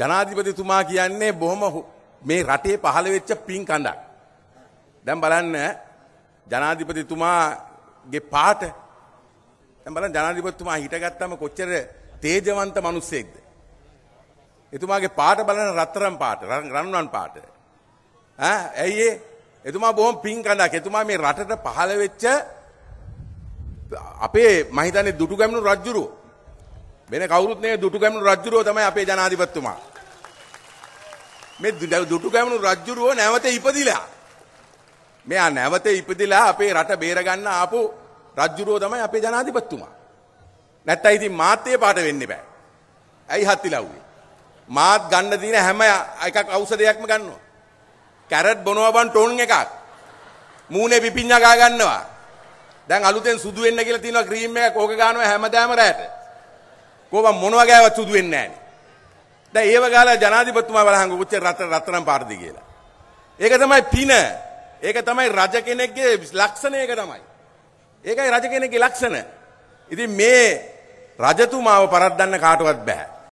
ජනාධිපතිතුමා කියන්නේ බොහොම මේ රටේ පහළ වෙච්ච පින් කඳක්. දැන් බලන්න ජනාධිපතිතුමාගේ පාට දැන් බලන්න ජනාධිපතිතුමා හිටගත්තම කොච්චර තේජවන්ත මිනිස්සෙක්ද. එතුමාගේ පාට බලන රත්තරන් පාට, රන්වන් පාට. ඈ ඇයි එතුමා බොහොම පින් කඳක්. එතුමා මේ රටට පහළ වෙච්ච අපේ මහිතන්නේ දුටු ගැමුණු රජුරෝ වෙන කවුරුත් නේ දුටු ගැමුණු රජුරෝ තමයි අපේ ජනාධිපතිතුමා. මේ දුටු ගැමුණු රජ්ජුරුව නැවත ඉපදිලා. මෙයා නැවත ඉපදිලා අපේ රට බේරගන්න ආපු රජ්ජුරුව තමයි අපේ ජනාධිපතිතුමා. නැත්තම් ඉතින් මාත්‍ය පාට වෙන්න බෑ. ඇයි හත්තිලව්වේ? මාත් ගන්න දින හැම එකක් ඖෂධයක්ම ගන්නවා. කැරට් බොනවා බන් ටෝන් එකක්. මූණේ පිපිඤ්ඤා ගා ගන්නවා. දැන් අලුතෙන් සුදු වෙන්න කියලා තියෙනවා ක්‍රීම් එකක් ඕක ගන්නවා හැමදාම රැට. කොහොම මොනවා ගෑවත් සුදු වෙන්නේ නැහැ. දැන් ඒව ගාලා ජනාධිපතිතුමා බලහංගු උච්ච රට රත්නම් පාර්දි කියලා. ඒක තමයි පින. ඒක තමයි රජ කෙනෙක්ගේ ලක්ෂණ ඒක තමයි. ඒකයි රජ කෙනෙක්ගේ ලක්ෂණ. ඉතින් මේ රජතුමාව පරද්දන්න කාටවත් බෑ.